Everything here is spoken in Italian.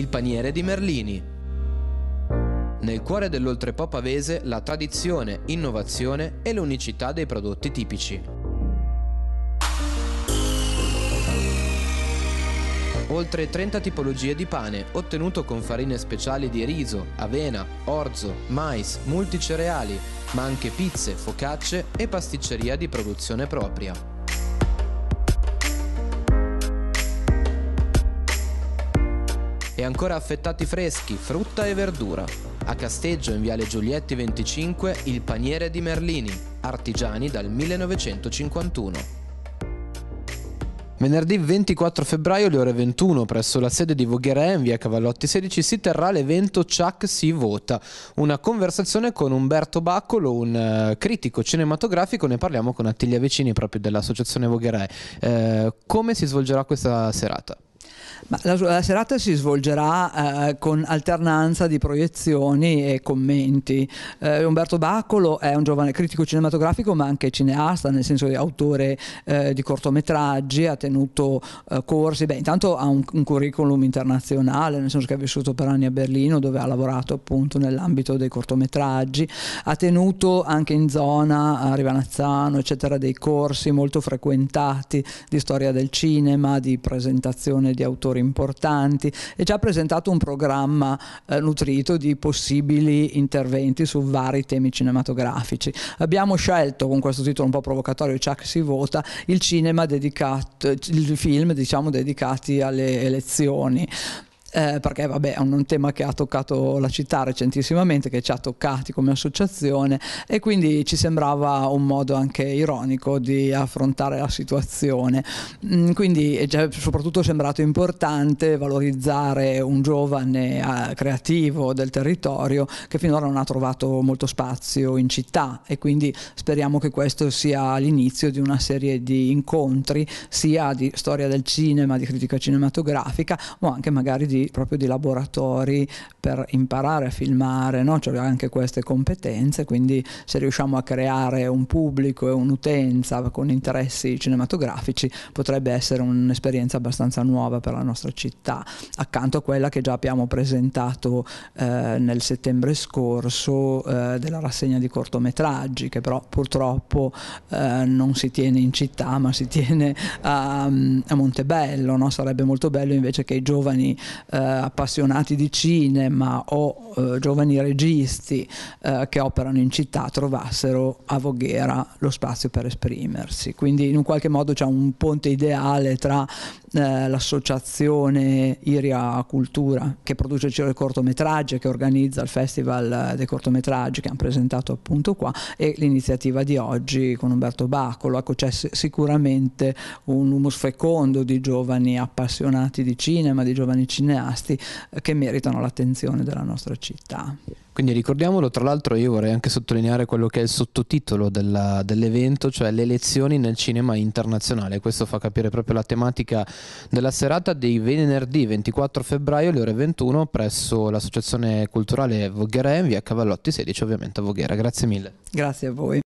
il paniere di Merlini. Nel cuore dell'Oltrepò Pavese la tradizione, innovazione e l'unicità dei prodotti tipici. oltre 30 tipologie di pane, ottenuto con farine speciali di riso, avena, orzo, mais, multicereali, ma anche pizze, focacce e pasticceria di produzione propria. e ancora affettati freschi, frutta e verdura. A Casteggio, in Viale Giulietti 25, il paniere di Merlini, artigiani dal 1951. Venerdì 24 febbraio alle ore 21 presso la sede di Vogherè in via Cavallotti 16 si terrà l'evento Chuck si vota, una conversazione con Umberto Baccolo, un eh, critico cinematografico, ne parliamo con Attilia Vecini proprio dell'associazione Vogherè. Eh, come si svolgerà questa serata? La, la, serata si svolgerà eh, con alternanza di proiezioni e commenti. Eh, Umberto Baccolo è un giovane critico cinematografico ma anche cineasta, nel senso di autore eh, di cortometraggi, ha tenuto eh, corsi, Beh, intanto ha un, un, curriculum internazionale, nel senso che ha vissuto per anni a Berlino dove ha lavorato appunto nell'ambito dei cortometraggi, ha tenuto anche in zona a Rivanazzano eccetera dei corsi molto frequentati di storia del cinema, di presentazione di autori produttori importanti e ci ha presentato un programma eh, nutrito di possibili interventi su vari temi cinematografici. Abbiamo scelto con questo titolo un po' provocatorio Chuck si vota il cinema dedicato, il film diciamo dedicati alle elezioni eh, perché vabbè è un tema che ha toccato la città recentissimamente, che ci ha toccati come associazione e quindi ci sembrava un modo anche ironico di affrontare la situazione. Mm, quindi è eh, già soprattutto sembrato importante valorizzare un giovane eh, creativo del territorio che finora non ha trovato molto spazio in città e quindi speriamo che questo sia l'inizio di una serie di incontri sia di storia del cinema, di critica cinematografica o anche magari di proprio di laboratori per imparare a filmare, no? cioè anche queste competenze, quindi se riusciamo a creare un pubblico e un'utenza con interessi cinematografici potrebbe essere un'esperienza abbastanza nuova per la nostra città, accanto a quella che già abbiamo presentato eh, nel settembre scorso eh, della rassegna di cortometraggi, che però purtroppo eh, non si tiene in città ma si tiene a, a Montebello, no? sarebbe molto bello invece che i giovani eh, appassionati di cinema o eh, giovani registi eh, che operano in città trovassero a Voghera lo spazio per esprimersi. Quindi in un qualche modo c'è un ponte ideale tra eh, l'associazione Iria Cultura che produce il giro dei cortometraggi, che organizza il festival dei cortometraggi che hanno presentato appunto qua e l'iniziativa di oggi con Umberto Baccolo. Ecco, c'è sicuramente un humus fecondo di giovani appassionati di cinema, di giovani cineasti eh, che meritano l'attenzione della nostra città. Quindi ricordiamolo, tra l'altro io vorrei anche sottolineare quello che è il sottotitolo della, dell'evento, cioè le lezioni nel cinema internazionale. Questo fa capire proprio la tematica della serata di venerdì 24 febbraio alle ore 21 presso l'Associazione Culturale Voghera in via Cavallotti 16, ovviamente a Voghera. Grazie mille. Grazie a voi.